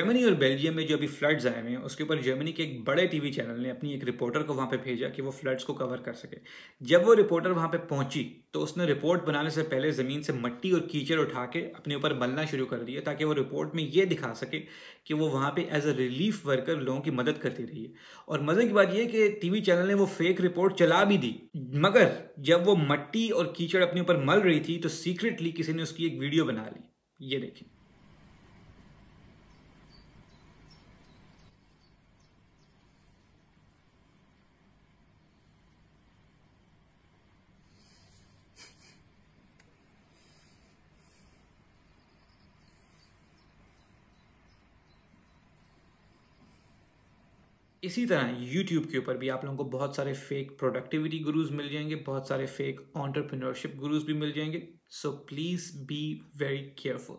Germany और Belgium में जो अभी फ्लड्स आए हुए हैं उसके ऊपर जर्मनी के एक बड़े टीवी चैनल ने अपनी एक रिपोर्टर को वहाँ पे भेजा कि वो फ्लड्स को कवर कर सके जब वो रिपोर्टर वहाँ पे पहुंची तो उसने रिपोर्ट बनाने से पहले ज़मीन से मट्टी और कीचड़ उठा के अपने ऊपर मलना शुरू कर दिया ताकि वो रिपोर्ट में ये दिखा सके कि वो वहाँ पर एज अ रिलीफ वर्कर लोगों की मदद करती रही है और मज़े की बात यह कि टीवी चैनल ने वो फेक रिपोर्ट चला भी दी मगर जब वो मट्टी और कीचड़ अपने ऊपर मल रही थी तो सीक्रेटली किसी ने उसकी एक वीडियो बना ली ये देखें इसी तरह यूट्यूब के ऊपर भी आप लोगों को बहुत सारे फेक प्रोडक्टिविटी गुरुज मिल जाएंगे बहुत सारे फेक ऑन्टरप्रिनरशिप गुरुज भी मिल जाएंगे so please be very careful